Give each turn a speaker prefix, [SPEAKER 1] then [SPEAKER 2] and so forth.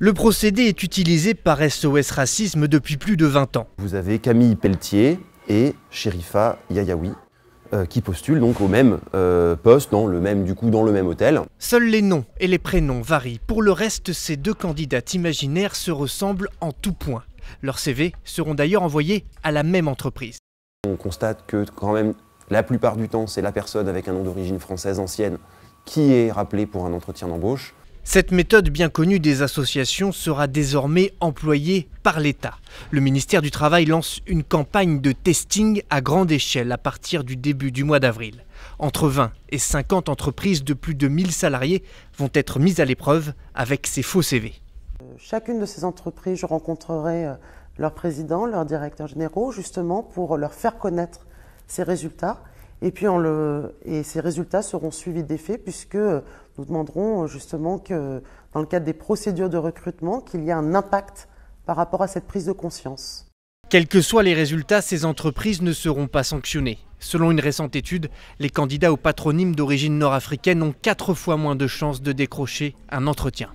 [SPEAKER 1] Le procédé est utilisé par SOS Racisme depuis plus de 20 ans.
[SPEAKER 2] Vous avez Camille Pelletier et Sherifa Yayaoui euh, qui postulent donc au même euh, poste, dans le même, du dans le même hôtel.
[SPEAKER 1] Seuls les noms et les prénoms varient. Pour le reste, ces deux candidates imaginaires se ressemblent en tout point. Leurs CV seront d'ailleurs envoyés
[SPEAKER 2] à la même entreprise. On constate que quand même la plupart du temps, c'est la personne avec un nom d'origine française ancienne qui est rappelée pour un entretien d'embauche. Cette méthode bien connue des
[SPEAKER 1] associations sera désormais employée par l'État. Le ministère du Travail lance une campagne de testing à grande échelle à partir du début du mois d'avril. Entre 20 et 50 entreprises de plus de 1000 salariés vont être mises à l'épreuve avec ces faux CV.
[SPEAKER 3] Chacune de ces entreprises, je rencontrerai euh, leur président, leur directeur généraux, justement pour leur faire connaître ces résultats et puis ces résultats seront suivis d'effets puisque nous demanderons euh, justement que dans le cadre des procédures de recrutement, qu'il y ait un impact par rapport à cette prise de conscience.
[SPEAKER 1] Quels que soient les résultats, ces entreprises ne seront pas sanctionnées. Selon une récente étude, les candidats aux patronymes d'origine nord-africaine ont quatre fois moins de chances de décrocher un entretien.